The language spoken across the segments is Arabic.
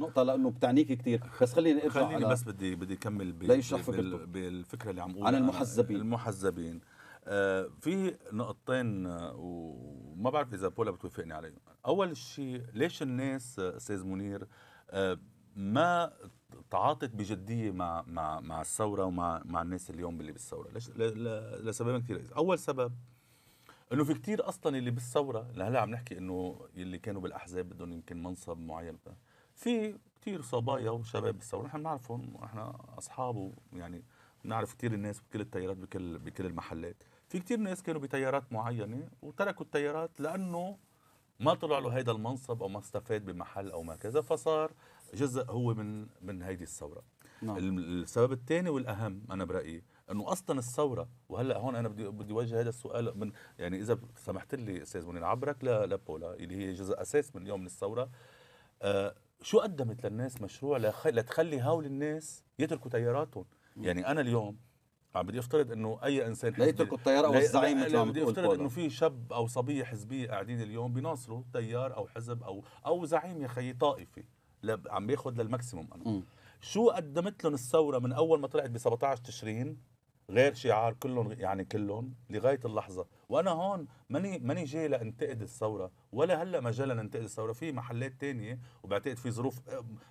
نقطة لأنه بتعنيك كثير بس خليني ارجع خليني بس بدي بدي كمل بال بالفكرة اللي عم قولها عن المحزبين المحزبين آه في نقطتين آه، وما بعرف إذا بولا بتوافقني عليهم أول شيء ليش الناس آه، أستاذ منير آه ما تعاطت بجديه مع مع مع الثوره ومع مع الناس اليوم اللي بالثوره ليش لسبب كثير اول سبب انه في كثير اصلا اللي بالثوره لهلا عم نحكي انه اللي كانوا بالاحزاب بدهم يمكن منصب معين في كثير صبايا وشباب بالثوره نحن بنعرفهم ونحن اصحاب يعني بنعرف كثير الناس بكل التيارات بكل بكل المحلات في كثير ناس كانوا بتيارات معينه وتركوا التيارات لانه ما طلع له هيدا المنصب او ما استفاد بمحل او ما كذا فصار جزء هو من من هيدي الثوره نعم. السبب الثاني والاهم انا برايي انه اصلا الثوره وهلا هون انا بدي بدي وجه هذا السؤال من يعني اذا سمحت لي استاذ منير عبرك لبولا اللي هي جزء اساس من اليوم من الثوره آه شو قدمت للناس مشروع لخ... لتخلي هول الناس يتركوا تياراتهم يعني انا اليوم عم بدي افترض انه اي انسان لا يتركوا التيار او الزعيم مثل ما بدي افترض انه في شاب او صبيه حزبيه قاعدين اليوم بيناصروا تيار او حزب او او زعيم يا خيي طائفي عم بياخذ للماكسيموم انا م. شو قدمت لهم الثوره من اول ما طلعت ب 17 تشرين غير شعار كلهم يعني كلهم لغايه اللحظه وانا هون ماني ماني جاي لانتقد الثوره ولا هلا مجال لانتقد الثوره في محلات تانية وبعتقد في ظروف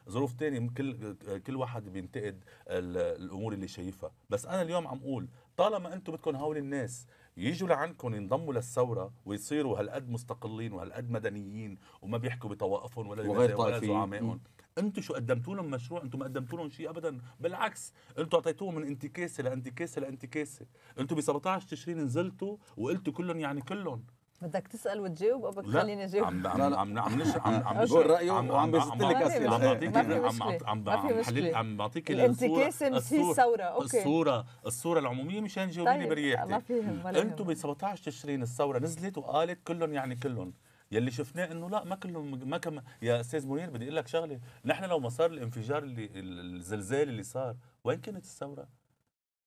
ظروف تانية كل كل واحد بينتقد الامور اللي شايفها بس انا اليوم عم اقول طالما انتم بدكم هول الناس يجوا لعندكم ينضموا للثوره ويصيروا هالقد مستقلين وهالقد مدنيين وما بيحكوا بطوائفهم ولا وغير طائفيين انتم شو قدمتوا لهم مشروع انتم ما قدمتوا لهم شيء ابدا بالعكس انتم اعطيتوهم من انتكاسه لانتكاسه لانتكاسه انتم ب 17 تشرين نزلتوا وقلتوا كلهم يعني كلهم بدك تسال وتجاوب او بدك تخليني اجاوب؟ عم عم عم عم نشرح عم عم بقول رايه وعم بست لك اسئله عم بعطيك عم عم عم عم بعطيك انت كاسم هي الثوره اوكي الصوره الصوره العموميه مشان جاوبيني طيب، برياحتك ما فيهم انتم ب 17 تشرين الثوره نزلت وقالت كلهم يعني كلهم يلي شفناه انه لا ما كلهم ما كم يا استاذ منير بدي اقول لك شغله نحن لو ما صار الانفجار اللي الزلزال اللي صار وين كانت الثوره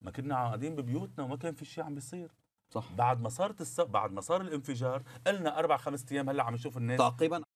ما كنا قاعدين ببيوتنا وما كان في شيء عم بيصير صح بعد ما صارت الس... بعد ما صار الانفجار قلنا اربع خمس ايام هلا عم نشوف الناس تقريبا